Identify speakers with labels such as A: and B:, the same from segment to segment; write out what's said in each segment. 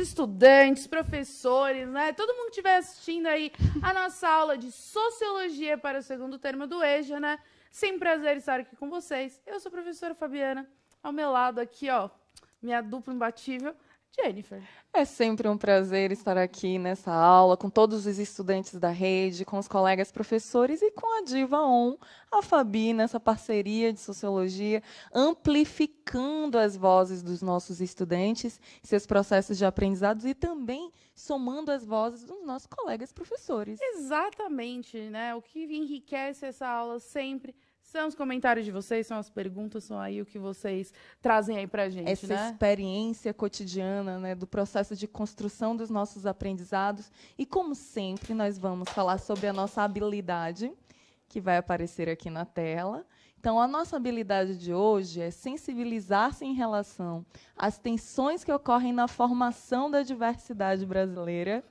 A: estudantes, professores, né? Todo mundo que estiver assistindo aí a nossa aula de Sociologia para o segundo termo do EJA, né? Sem prazer estar aqui com vocês. Eu sou a professora Fabiana, ao meu lado aqui, ó, minha dupla imbatível. Jennifer.
B: É sempre um prazer estar aqui nessa aula com todos os estudantes da rede, com os colegas professores e com a Diva On, a Fabi, nessa parceria de sociologia, amplificando as vozes dos nossos estudantes, seus processos de aprendizados
A: e também somando as vozes dos nossos colegas professores. Exatamente, né? O que enriquece essa aula sempre são os comentários de vocês, são as perguntas, são aí o que vocês trazem aí para a gente, Essa né? experiência cotidiana, né, do processo
B: de construção dos nossos aprendizados. E como sempre, nós vamos falar sobre a nossa habilidade, que vai aparecer aqui na tela. Então, a nossa habilidade de hoje é sensibilizar-se em relação às tensões que ocorrem na formação da diversidade brasileira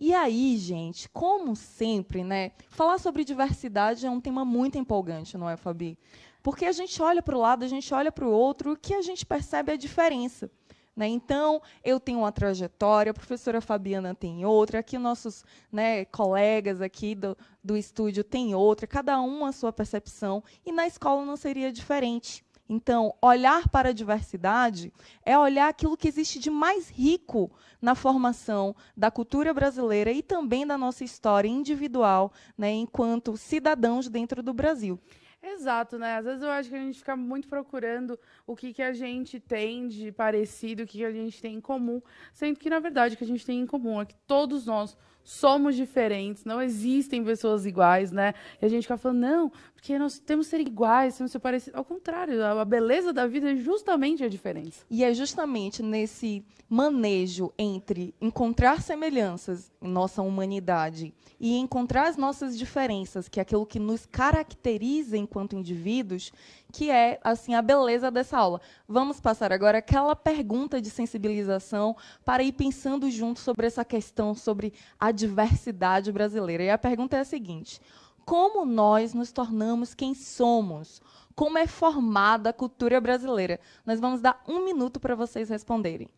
B: e aí, gente, como sempre, né? Falar sobre diversidade é um tema muito empolgante, não é, Fabi? Porque a gente olha para o lado, a gente olha para o outro, o que a gente percebe é a diferença. Né? Então, eu tenho uma trajetória, a professora Fabiana tem outra, aqui nossos né, colegas aqui do, do estúdio tem outra, cada um a sua percepção, e na escola não seria diferente. Então, olhar para a diversidade é olhar aquilo que existe de mais rico na formação da cultura brasileira e também da nossa história individual, né, enquanto cidadãos dentro do Brasil.
A: Exato, né? Às vezes eu acho que a gente fica muito procurando o que, que a gente tem de parecido, o que, que a gente tem em comum, sendo que, na verdade, o que a gente tem em comum é que todos nós somos diferentes, não existem pessoas iguais, né? E a gente fica falando, não, porque nós temos que ser iguais, temos que ser parecidos. Ao contrário, a beleza da vida é justamente a diferença. E é justamente nesse manejo
B: entre encontrar semelhanças em nossa humanidade e encontrar as nossas diferenças, que é aquilo que nos caracteriza enquanto indivíduos, que é assim a beleza dessa aula. Vamos passar agora aquela pergunta de sensibilização para ir pensando junto sobre essa questão sobre a diversidade brasileira. E a pergunta é a seguinte: como nós nos tornamos quem somos, como é formada a cultura brasileira. Nós vamos dar um minuto para vocês responderem.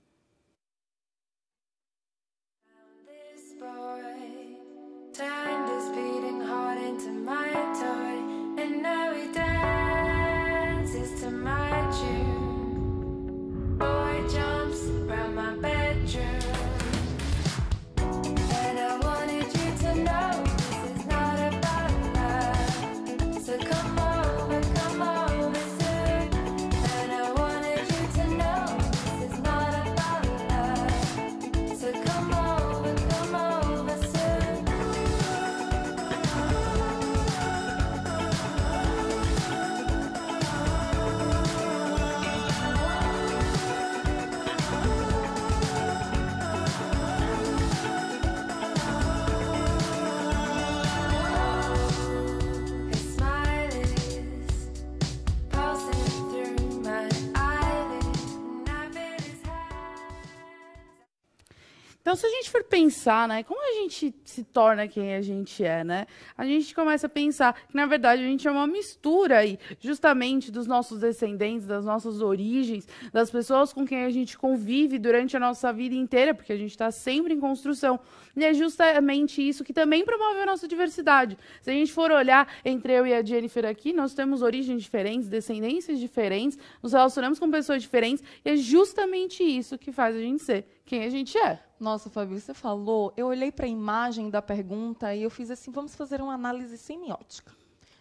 A: pensar, né? Como a gente se torna quem a gente é, né? A gente começa a pensar que, na verdade, a gente é uma mistura aí, justamente dos nossos descendentes, das nossas origens, das pessoas com quem a gente convive durante a nossa vida inteira, porque a gente está sempre em construção. E é justamente isso que também promove a nossa diversidade. Se a gente for olhar entre eu e a Jennifer aqui, nós temos origens diferentes, descendências diferentes, nos relacionamos com pessoas diferentes, e é justamente isso que faz a gente ser quem a gente
B: é. Nossa, Fabio, você falou, eu olhei para a imagem da pergunta e eu fiz assim, vamos fazer uma análise semiótica.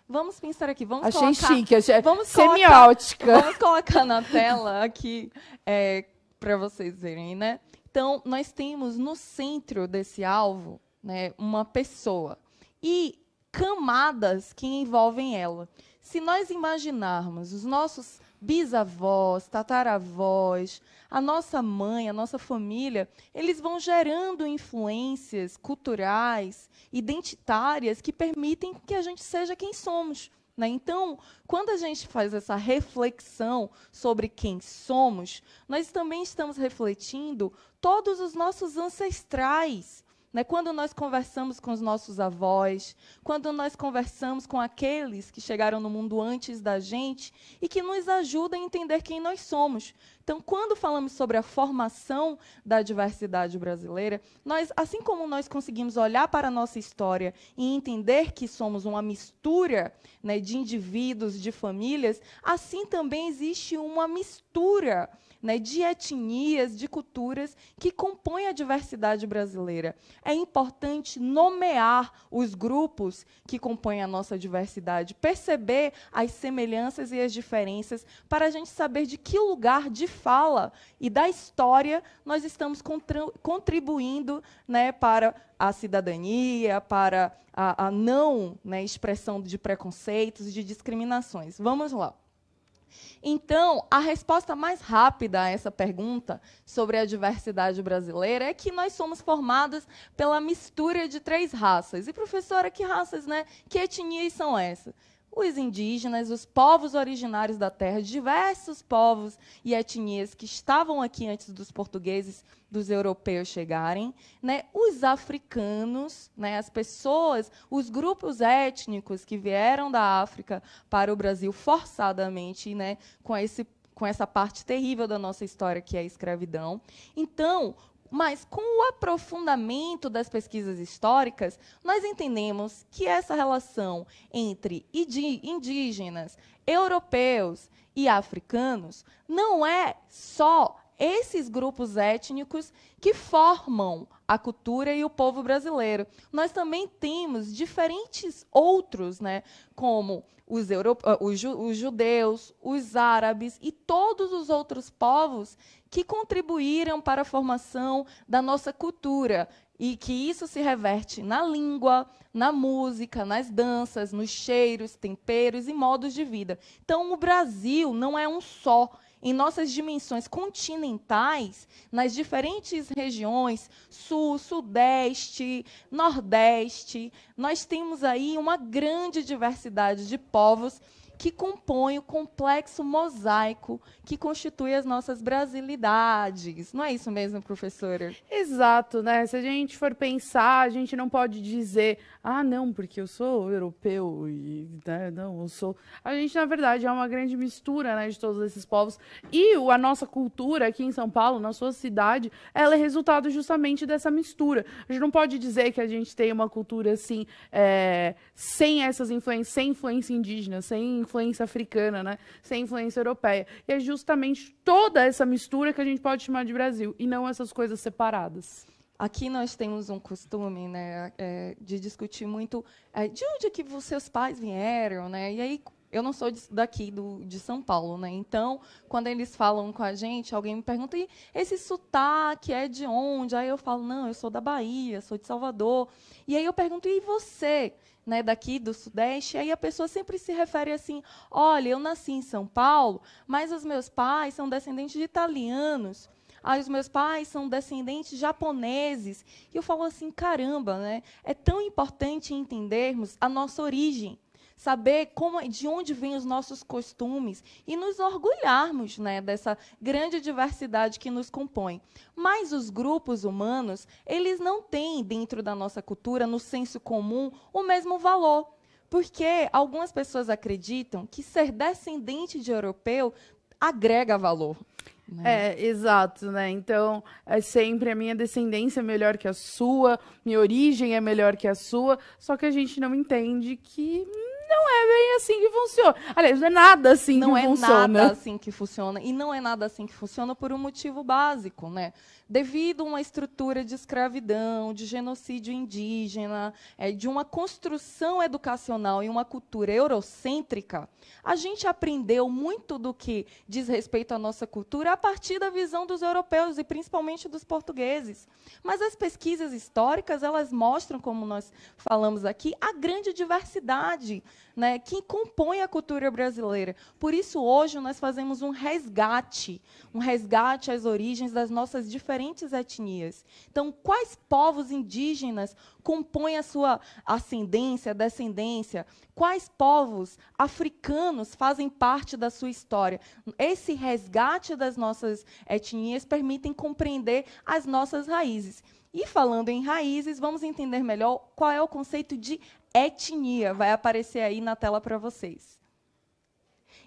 B: Vamos pensar aqui, vamos achei colocar... Chique, achei vamos semiótica. Colocar, vamos colocar na tela aqui é, para vocês verem, né? Então, nós temos no centro desse alvo né, uma pessoa e camadas que envolvem ela. Se nós imaginarmos os nossos bisavós, tataravós, a nossa mãe, a nossa família, eles vão gerando influências culturais, identitárias que permitem que a gente seja quem somos. Né? Então, quando a gente faz essa reflexão sobre quem somos, nós também estamos refletindo todos os nossos ancestrais né? Quando nós conversamos com os nossos avós, quando nós conversamos com aqueles que chegaram no mundo antes da gente e que nos ajudam a entender quem nós somos. Então, quando falamos sobre a formação da diversidade brasileira, nós, assim como nós conseguimos olhar para a nossa história e entender que somos uma mistura né, de indivíduos, de famílias, assim também existe uma mistura né, de etnias, de culturas que compõem a diversidade brasileira. É importante nomear os grupos que compõem a nossa diversidade, perceber as semelhanças e as diferenças para a gente saber de que lugar de fala e da história nós estamos contribuindo né, para a cidadania, para a, a não né, expressão de preconceitos, de discriminações. Vamos lá. Então, a resposta mais rápida a essa pergunta sobre a diversidade brasileira é que nós somos formados pela mistura de três raças. E, professora, que raças, né? Que etnias são essas? os indígenas, os povos originários da terra, diversos povos e etnias que estavam aqui antes dos portugueses, dos europeus chegarem, né? os africanos, né? as pessoas, os grupos étnicos que vieram da África para o Brasil forçadamente, né? com, esse, com essa parte terrível da nossa história que é a escravidão. Então, mas, com o aprofundamento das pesquisas históricas, nós entendemos que essa relação entre indígenas, europeus e africanos não é só esses grupos étnicos que formam a cultura e o povo brasileiro. Nós também temos diferentes outros, né, como os, ah, os, ju... os judeus, os árabes e todos os outros povos que contribuíram para a formação da nossa cultura e que isso se reverte na língua, na música, nas danças, nos cheiros, temperos e modos de vida. Então, o Brasil não é um só, em nossas dimensões continentais, nas diferentes regiões, sul, sudeste, nordeste, nós temos aí uma grande diversidade de povos que compõe o complexo mosaico
A: que constitui as nossas brasilidades. Não é isso mesmo, professora? Exato, né? Se a gente for pensar, a gente não pode dizer, ah, não, porque eu sou europeu e né, não, eu sou. A gente, na verdade, é uma grande mistura né, de todos esses povos. E a nossa cultura aqui em São Paulo, na sua cidade, ela é resultado justamente dessa mistura. A gente não pode dizer que a gente tem uma cultura assim, é, sem essas influências, sem influência indígena, sem influência africana, né? Sem influência europeia. E é justamente toda essa mistura que a gente pode chamar de Brasil, e não essas coisas separadas. Aqui nós temos um costume né, é, de discutir muito é, de onde
B: é que os seus pais vieram, né? E aí, eu não sou daqui do, de São Paulo, né? Então, quando eles falam com a gente, alguém me pergunta: e esse sotaque é de onde? Aí eu falo: não, eu sou da Bahia, sou de Salvador. E aí eu pergunto: e você, né, daqui do Sudeste? E aí a pessoa sempre se refere assim: olha, eu nasci em São Paulo, mas os meus pais são descendentes de italianos. Aí ah, os meus pais são descendentes japoneses. E eu falo assim: caramba, né? É tão importante entendermos a nossa origem saber como, de onde vêm os nossos costumes e nos orgulharmos né, dessa grande diversidade que nos compõe. Mas os grupos humanos, eles não têm dentro da nossa cultura, no senso comum, o mesmo valor. Porque algumas pessoas acreditam que ser descendente de europeu
A: agrega valor. Né? É, exato, né? Então, é sempre a minha descendência é melhor que a sua, minha origem é melhor que a sua, só que a gente não entende que hum, não é bem assim que funciona. Aliás, não é nada assim não que é funciona. Não é nada assim que
B: funciona. E não é nada assim que funciona por um motivo básico, né? devido a uma estrutura de escravidão, de genocídio indígena, é, de uma construção educacional e uma cultura eurocêntrica, a gente aprendeu muito do que diz respeito à nossa cultura a partir da visão dos europeus e principalmente dos portugueses. Mas as pesquisas históricas elas mostram, como nós falamos aqui, a grande diversidade né, que compõe a cultura brasileira. Por isso hoje nós fazemos um resgate, um resgate às origens das nossas diferenças diferentes etnias. Então, quais povos indígenas compõem a sua ascendência, descendência? Quais povos africanos fazem parte da sua história? Esse resgate das nossas etnias permite compreender as nossas raízes. E falando em raízes, vamos entender melhor qual é o conceito de etnia. Vai aparecer aí na tela para vocês.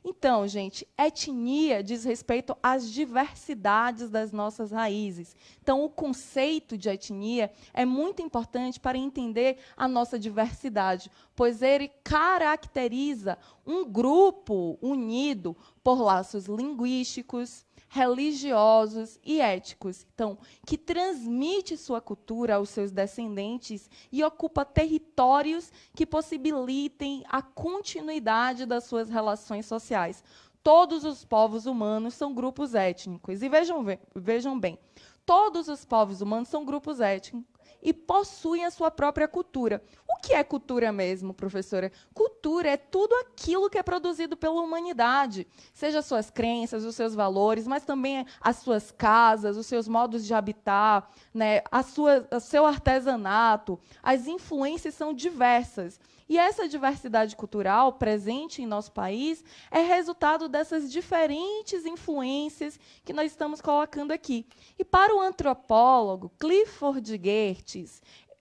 B: Então, gente, etnia diz respeito às diversidades das nossas raízes. Então, o conceito de etnia é muito importante para entender a nossa diversidade, pois ele caracteriza um grupo unido por laços linguísticos, religiosos e éticos, então, que transmite sua cultura aos seus descendentes e ocupa territórios que possibilitem a continuidade das suas relações sociais. Todos os povos humanos são grupos étnicos. E vejam, vejam bem, todos os povos humanos são grupos étnicos e possuem a sua própria cultura. O que é cultura mesmo, professora? Cultura é tudo aquilo que é produzido pela humanidade, seja as suas crenças, os seus valores, mas também as suas casas, os seus modos de habitar, né, a sua, o seu artesanato. As influências são diversas. E essa diversidade cultural presente em nosso país é resultado dessas diferentes influências que nós estamos colocando aqui. E para o antropólogo Clifford Geertz,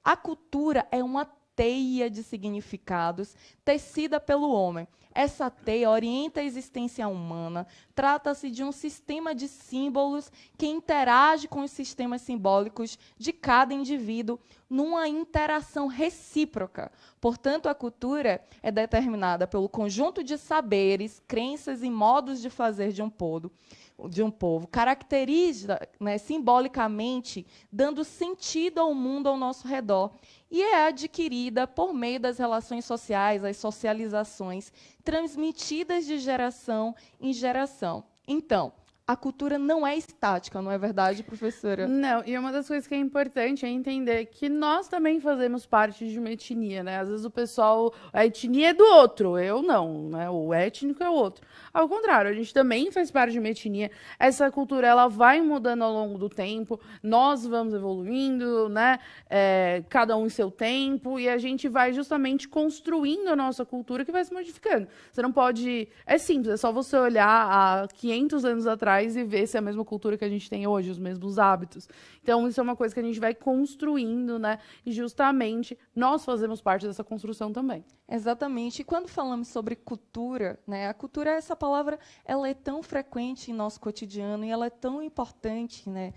B: a cultura é uma teia de significados tecida pelo homem. Essa teia orienta a existência humana. Trata-se de um sistema de símbolos que interage com os sistemas simbólicos de cada indivíduo numa interação recíproca. Portanto, a cultura é determinada pelo conjunto de saberes, crenças e modos de fazer de um povo, de um povo, caracteriza né, simbolicamente, dando sentido ao mundo ao nosso redor, e é adquirida por meio das relações sociais, as socializações, transmitidas de geração em geração. Então, a cultura não é estática,
A: não é verdade, professora? Não, e é uma das coisas que é importante é entender que nós também fazemos parte de uma etnia, né? Às vezes o pessoal, a etnia é do outro, eu não, né? O étnico é o outro. Ao contrário, a gente também faz parte de uma etnia. Essa cultura, ela vai mudando ao longo do tempo, nós vamos evoluindo, né? É, cada um em seu tempo, e a gente vai justamente construindo a nossa cultura que vai se modificando. Você não pode... É simples, é só você olhar há 500 anos atrás trás e ver se é a mesma cultura que a gente tem hoje, os mesmos hábitos. Então, isso é uma coisa que a gente vai construindo, né? E justamente nós fazemos parte dessa construção também.
B: Exatamente. E quando falamos sobre cultura, né? A cultura, essa palavra, ela é tão frequente em nosso cotidiano e ela é tão importante, né?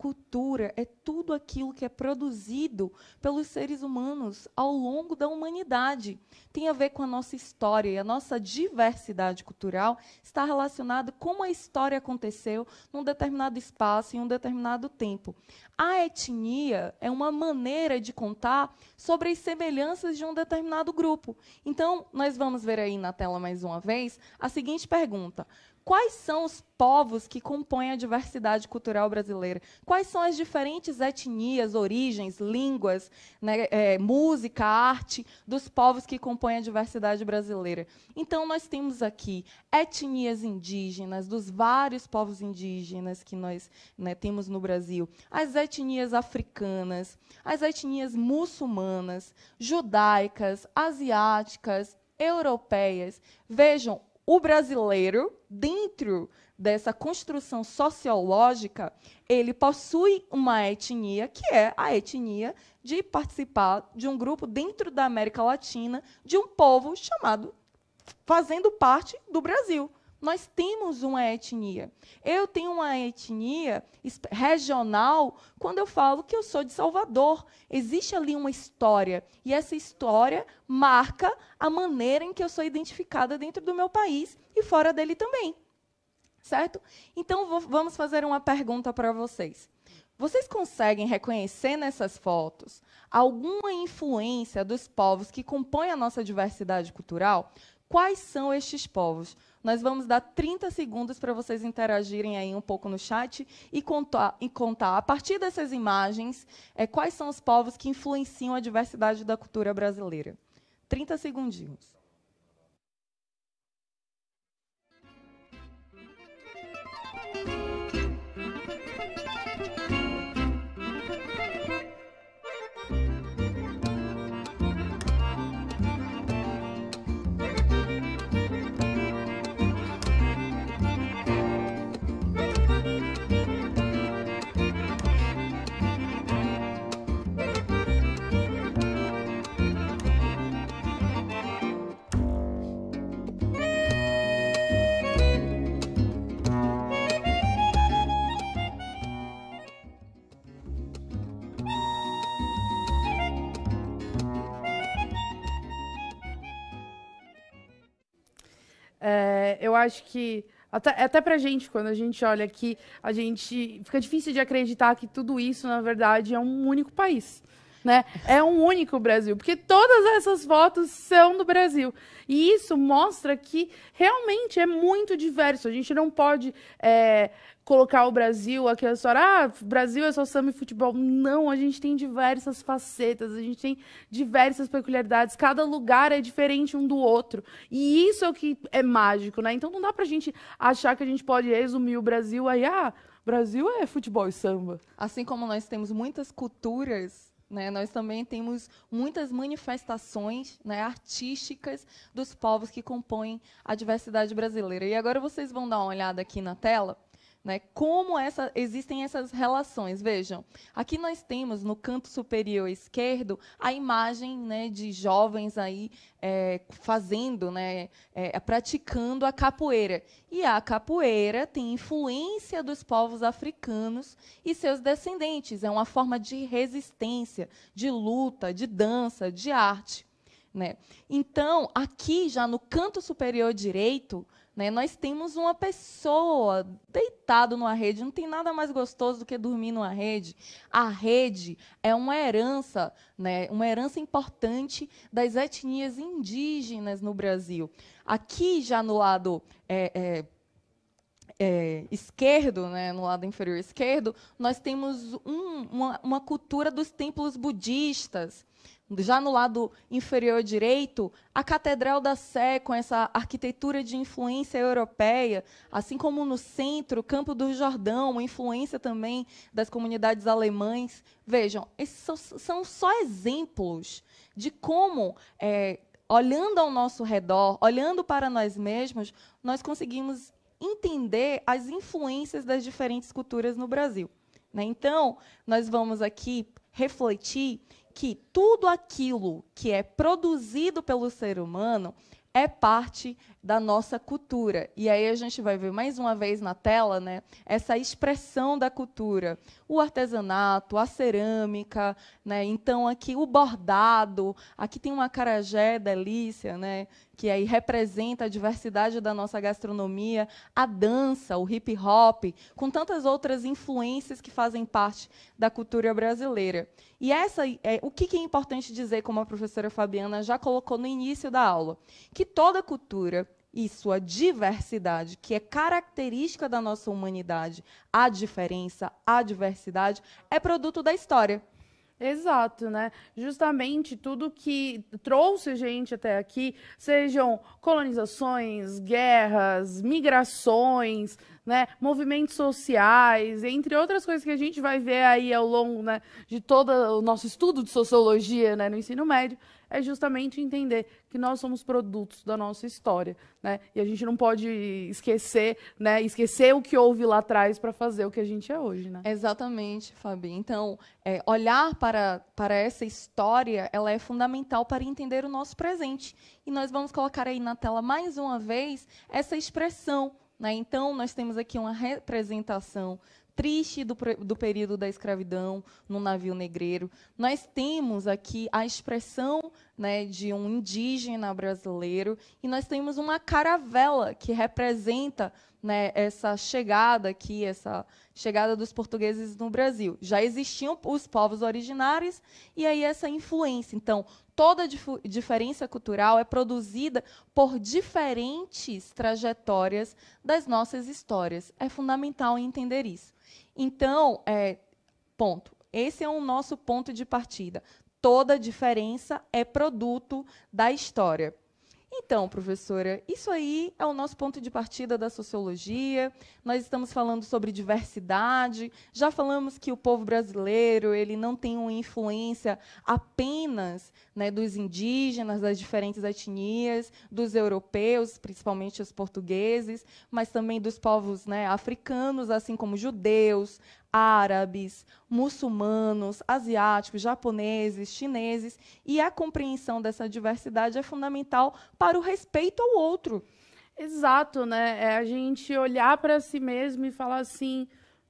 B: cultura, é tudo aquilo que é produzido pelos seres humanos ao longo da humanidade. Tem a ver com a nossa história e a nossa diversidade cultural está relacionada como a história aconteceu num determinado espaço, em um determinado tempo. A etnia é uma maneira de contar sobre as semelhanças de um determinado grupo. Então, nós vamos ver aí na tela mais uma vez a seguinte pergunta: Quais são os povos que compõem a diversidade cultural brasileira? Quais são as diferentes etnias, origens, línguas, né, é, música, arte dos povos que compõem a diversidade brasileira? Então, nós temos aqui etnias indígenas, dos vários povos indígenas que nós né, temos no Brasil, as etnias africanas, as etnias muçulmanas, judaicas, asiáticas, europeias. Vejam, o brasileiro, dentro dessa construção sociológica, ele possui uma etnia que é a etnia de participar de um grupo dentro da América Latina de um povo chamado fazendo parte do Brasil. Nós temos uma etnia. Eu tenho uma etnia regional quando eu falo que eu sou de Salvador. Existe ali uma história. E essa história marca a maneira em que eu sou identificada dentro do meu país e fora dele também. Certo? Então, vou, vamos fazer uma pergunta para vocês. Vocês conseguem reconhecer nessas fotos alguma influência dos povos que compõem a nossa diversidade cultural? Quais são estes povos? Nós vamos dar 30 segundos para vocês interagirem aí um pouco no chat e contar, e contar a partir dessas imagens, é, quais são os povos que influenciam a diversidade da cultura brasileira. 30 segundinhos.
A: eu acho que. Até, é até pra gente, quando a gente olha aqui, a gente. Fica difícil de acreditar que tudo isso, na verdade, é um único país. Né? É um único Brasil, porque todas essas fotos são do Brasil. E isso mostra que realmente é muito diverso. A gente não pode é, colocar o Brasil aqui a história, ah, Brasil é só samba e futebol. Não, a gente tem diversas facetas, a gente tem diversas peculiaridades. Cada lugar é diferente um do outro. E isso é o que é mágico, né? Então não dá pra gente achar que a gente pode resumir o Brasil aí, ah, Brasil é futebol e samba. Assim como nós temos muitas
B: culturas né? Nós também temos muitas manifestações né, artísticas dos povos que compõem a diversidade brasileira. E agora vocês vão dar uma olhada aqui na tela né? Como essa, existem essas relações? Vejam, aqui nós temos no canto superior esquerdo a imagem né, de jovens aí é, fazendo, né, é, praticando a capoeira. E a capoeira tem influência dos povos africanos e seus descendentes. É uma forma de resistência, de luta, de dança, de arte. Né? Então, aqui já no canto superior direito, né? Nós temos uma pessoa deitado numa rede, não tem nada mais gostoso do que dormir numa rede. A rede é uma herança, né? uma herança importante das etnias indígenas no Brasil. Aqui, já no lado. É, é, é, esquerdo, né, no lado inferior esquerdo, nós temos um, uma, uma, cultura dos templos budistas, já no lado inferior direito, a Catedral da Sé, com essa arquitetura de influência europeia, assim como no centro, Campo do Jordão, influência também das comunidades alemães. Vejam, esses são, são só exemplos de como, é, olhando ao nosso redor, olhando para nós mesmos, nós conseguimos entender as influências das diferentes culturas no Brasil. Né? Então, nós vamos aqui refletir que tudo aquilo que é produzido pelo ser humano é parte da nossa cultura. E aí a gente vai ver mais uma vez na tela né, essa expressão da cultura. O artesanato, a cerâmica, né, então aqui o bordado, aqui tem uma carajé delícia, né, que aí representa a diversidade da nossa gastronomia, a dança, o hip hop, com tantas outras influências que fazem parte da cultura brasileira. E essa é, o que é importante dizer, como a professora Fabiana já colocou no início da aula, que toda cultura e sua diversidade, que é característica da nossa humanidade, a diferença, a diversidade, é produto da história.
A: Exato, né? Justamente tudo que trouxe a gente até aqui, sejam colonizações, guerras, migrações, né, movimentos sociais, entre outras coisas que a gente vai ver aí ao longo né, de todo o nosso estudo de sociologia né, no ensino médio, é justamente entender que nós somos produtos da nossa história, né? E a gente não pode esquecer, né? Esquecer o que houve lá atrás para fazer o que a gente é hoje, né? Exatamente, Fabi. Então, é,
B: olhar para, para essa história, ela é fundamental para entender o nosso presente. E nós vamos colocar aí na tela mais uma vez essa expressão, né? Então, nós temos aqui uma representação triste do, do período da escravidão no navio negreiro. Nós temos aqui a expressão né, de um indígena brasileiro e nós temos uma caravela que representa né, essa chegada aqui, essa chegada dos portugueses no Brasil. Já existiam os povos originários e aí essa influência. Então, toda diferença cultural é produzida por diferentes trajetórias das nossas histórias. É fundamental entender isso. Então, é, ponto. Esse é o nosso ponto de partida. Toda diferença é produto da história. Então, professora, isso aí é o nosso ponto de partida da sociologia. Nós estamos falando sobre diversidade. Já falamos que o povo brasileiro ele não tem uma influência apenas né, dos indígenas, das diferentes etnias, dos europeus, principalmente os portugueses, mas também dos povos né, africanos, assim como judeus, árabes, muçulmanos, asiáticos, japoneses, chineses, e a compreensão dessa diversidade é fundamental
A: para o respeito ao outro. Exato, né? É a gente olhar para si mesmo e falar assim: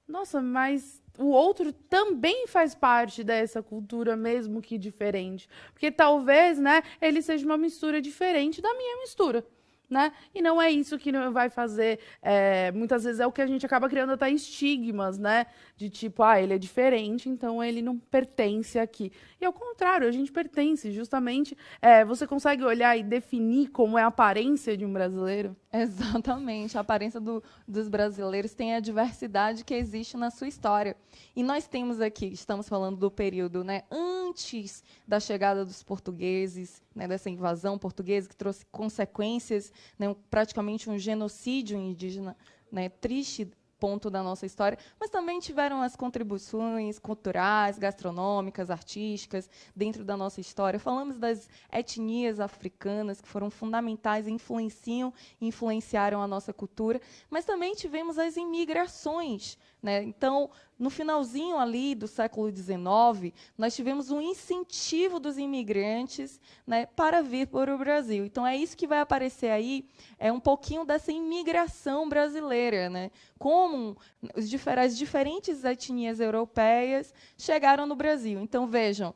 A: nossa, mas o outro também faz parte dessa cultura, mesmo que diferente. Porque talvez, né, ele seja uma mistura diferente da minha mistura né? E não é isso que vai fazer. É, muitas vezes é o que a gente acaba criando até estigmas, né? De tipo, ah, ele é diferente, então ele não pertence aqui. E ao é contrário, a gente pertence, justamente. É, você consegue olhar e definir como é a aparência de um brasileiro? Exatamente. A aparência do, dos brasileiros
B: tem a diversidade que existe na sua história. E nós temos aqui, estamos falando do período né, antes da chegada dos portugueses, né, dessa invasão portuguesa que trouxe consequências, né, praticamente um genocídio indígena né, triste ponto da nossa história, mas também tiveram as contribuições culturais, gastronômicas, artísticas dentro da nossa história. Falamos das etnias africanas que foram fundamentais, influenciam, influenciaram a nossa cultura, mas também tivemos as imigrações né? Então, no finalzinho ali do século XIX, nós tivemos um incentivo dos imigrantes né, para vir para o Brasil. Então, é isso que vai aparecer aí, é um pouquinho dessa imigração brasileira, né? como as diferentes etnias europeias chegaram no Brasil. Então, vejam,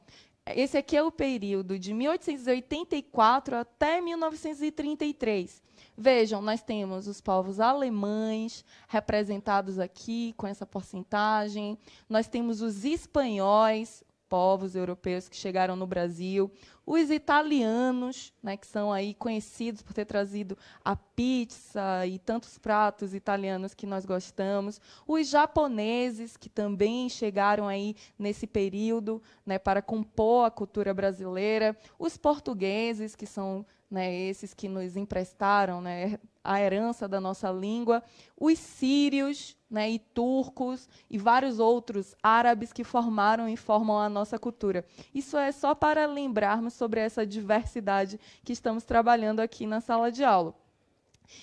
B: esse aqui é o período de 1884 até 1933. Vejam, nós temos os povos alemães representados aqui com essa porcentagem, nós temos os espanhóis, povos europeus que chegaram no Brasil, os italianos, né, que são aí conhecidos por ter trazido a pizza e tantos pratos italianos que nós gostamos, os japoneses que também chegaram aí nesse período, né, para compor a cultura brasileira, os portugueses que são né, esses que nos emprestaram né, a herança da nossa língua, os sírios, né, e turcos e vários outros árabes que formaram e formam a nossa cultura. Isso é só para lembrarmos sobre essa diversidade que estamos trabalhando aqui na sala de aula.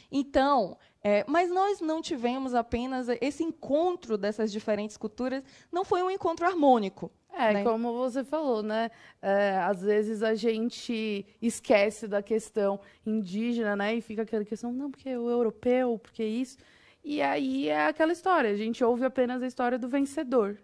B: Então, é, mas nós não tivemos apenas esse encontro dessas diferentes culturas, não foi um encontro harmônico. É, né? como
A: você falou, né? É, às vezes a gente esquece da questão indígena, né? E fica aquela questão, não, porque o europeu, porque isso. E aí é aquela história, a gente ouve apenas a história do vencedor.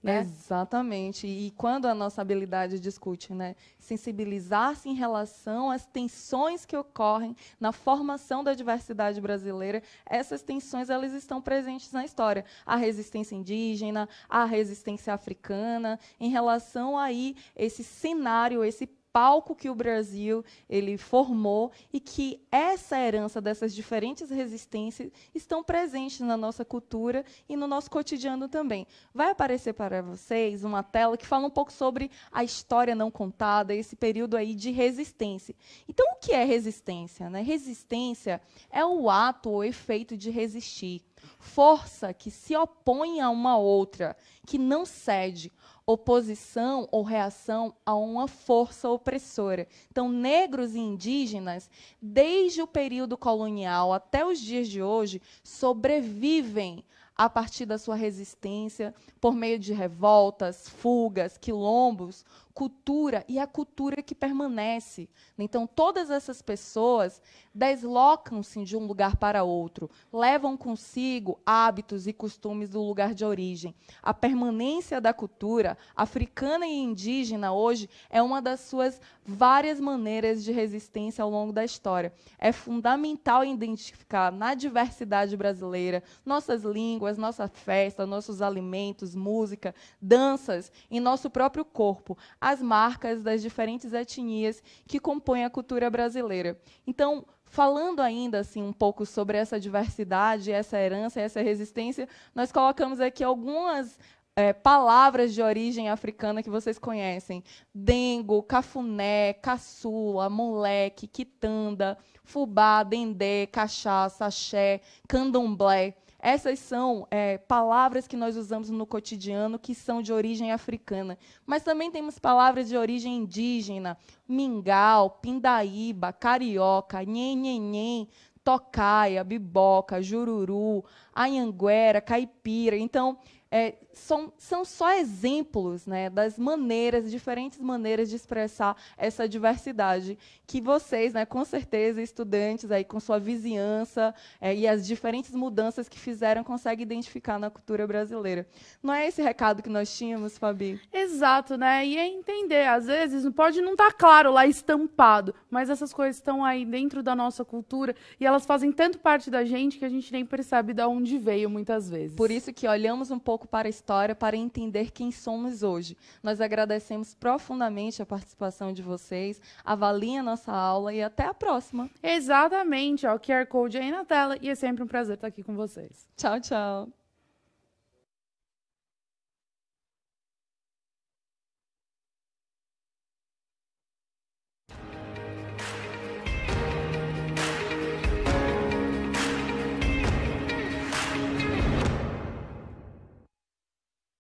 A: Né? Exatamente. E
B: quando a nossa habilidade discute, né? Sensibilizar-se em relação às tensões que ocorrem na formação da diversidade brasileira, essas tensões elas estão presentes na história. A resistência indígena, a resistência africana, em relação aí esse cenário, esse palco que o Brasil ele formou e que essa herança dessas diferentes resistências estão presentes na nossa cultura e no nosso cotidiano também. Vai aparecer para vocês uma tela que fala um pouco sobre a história não contada, esse período aí de resistência. Então, o que é resistência? Né? Resistência é o ato ou efeito de resistir, força que se opõe a uma outra, que não cede, oposição ou reação a uma força opressora. Então, negros e indígenas, desde o período colonial até os dias de hoje, sobrevivem a partir da sua resistência por meio de revoltas, fugas, quilombos, cultura e a cultura que permanece. Então, todas essas pessoas deslocam-se de um lugar para outro, levam consigo hábitos e costumes do lugar de origem. A permanência da cultura africana e indígena hoje é uma das suas várias maneiras de resistência ao longo da história. É fundamental identificar na diversidade brasileira nossas línguas, nossa festa, nossos alimentos, música, danças e nosso próprio corpo as marcas das diferentes etnias que compõem a cultura brasileira. Então, falando ainda assim um pouco sobre essa diversidade, essa herança, essa resistência, nós colocamos aqui algumas é, palavras de origem africana que vocês conhecem: dengo, cafuné, caçula, moleque, quitanda, fubá, dendê, cachaça, axé, candomblé. Essas são é, palavras que nós usamos no cotidiano que são de origem africana. Mas também temos palavras de origem indígena, mingau, pindaíba, carioca, nhenhenhen, tocaia, biboca, jururu, anhanguera, caipira. Então, é, são, são só exemplos né, das maneiras, diferentes maneiras de expressar essa diversidade que vocês, né, com certeza, estudantes aí com sua vizinhança é, e as diferentes mudanças que fizeram,
A: conseguem identificar na cultura brasileira. Não é esse recado que nós tínhamos, Fabi? Exato, né? E é entender, às vezes, pode não estar tá claro lá estampado, mas essas coisas estão aí dentro da nossa cultura e elas fazem tanto parte da gente que a gente nem percebe de onde veio muitas vezes. Por isso que olhamos um pouco para a história para entender quem somos hoje. Nós
B: agradecemos profundamente a participação de vocês, avaliem a nossa aula e até a
A: próxima. Exatamente, ó, o QR Code aí na tela e é sempre um prazer estar aqui com vocês. Tchau, tchau.